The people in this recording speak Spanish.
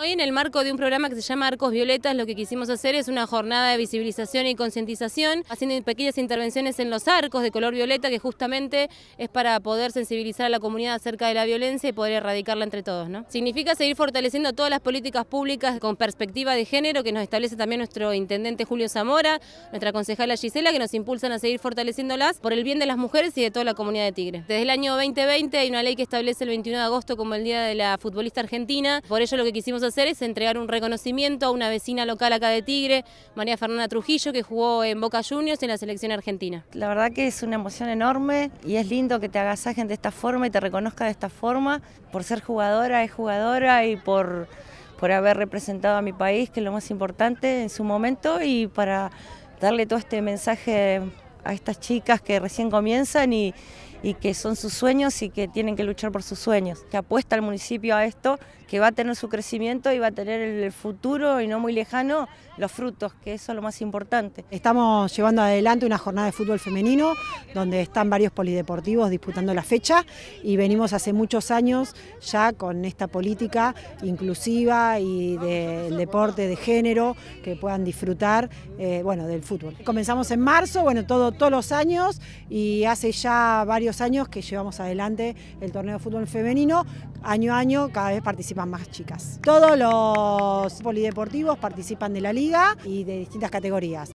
Hoy en el marco de un programa que se llama Arcos Violetas lo que quisimos hacer es una jornada de visibilización y concientización, haciendo pequeñas intervenciones en los arcos de color violeta que justamente es para poder sensibilizar a la comunidad acerca de la violencia y poder erradicarla entre todos. ¿no? Significa seguir fortaleciendo todas las políticas públicas con perspectiva de género que nos establece también nuestro intendente Julio Zamora, nuestra concejala Gisela, que nos impulsan a seguir fortaleciéndolas por el bien de las mujeres y de toda la comunidad de Tigre. Desde el año 2020 hay una ley que establece el 21 de agosto como el Día de la Futbolista Argentina, por ello lo que quisimos hacer es entregar un reconocimiento a una vecina local acá de Tigre, María Fernanda Trujillo, que jugó en Boca Juniors en la selección argentina. La verdad que es una emoción enorme y es lindo que te agasajen de esta forma y te reconozca de esta forma, por ser jugadora, es jugadora y por, por haber representado a mi país, que es lo más importante en su momento, y para darle todo este mensaje a estas chicas que recién comienzan y y que son sus sueños y que tienen que luchar por sus sueños. Que apuesta el municipio a esto, que va a tener su crecimiento y va a tener el futuro y no muy lejano los frutos, que eso es lo más importante. Estamos llevando adelante una jornada de fútbol femenino donde están varios polideportivos disputando la fecha y venimos hace muchos años ya con esta política inclusiva y del deporte de género que puedan disfrutar eh, bueno, del fútbol. Comenzamos en marzo, bueno, todo, todos los años y hace ya varios años que llevamos adelante el torneo de fútbol femenino. Año a año cada vez participan más chicas. Todos los polideportivos participan de la liga y de distintas categorías.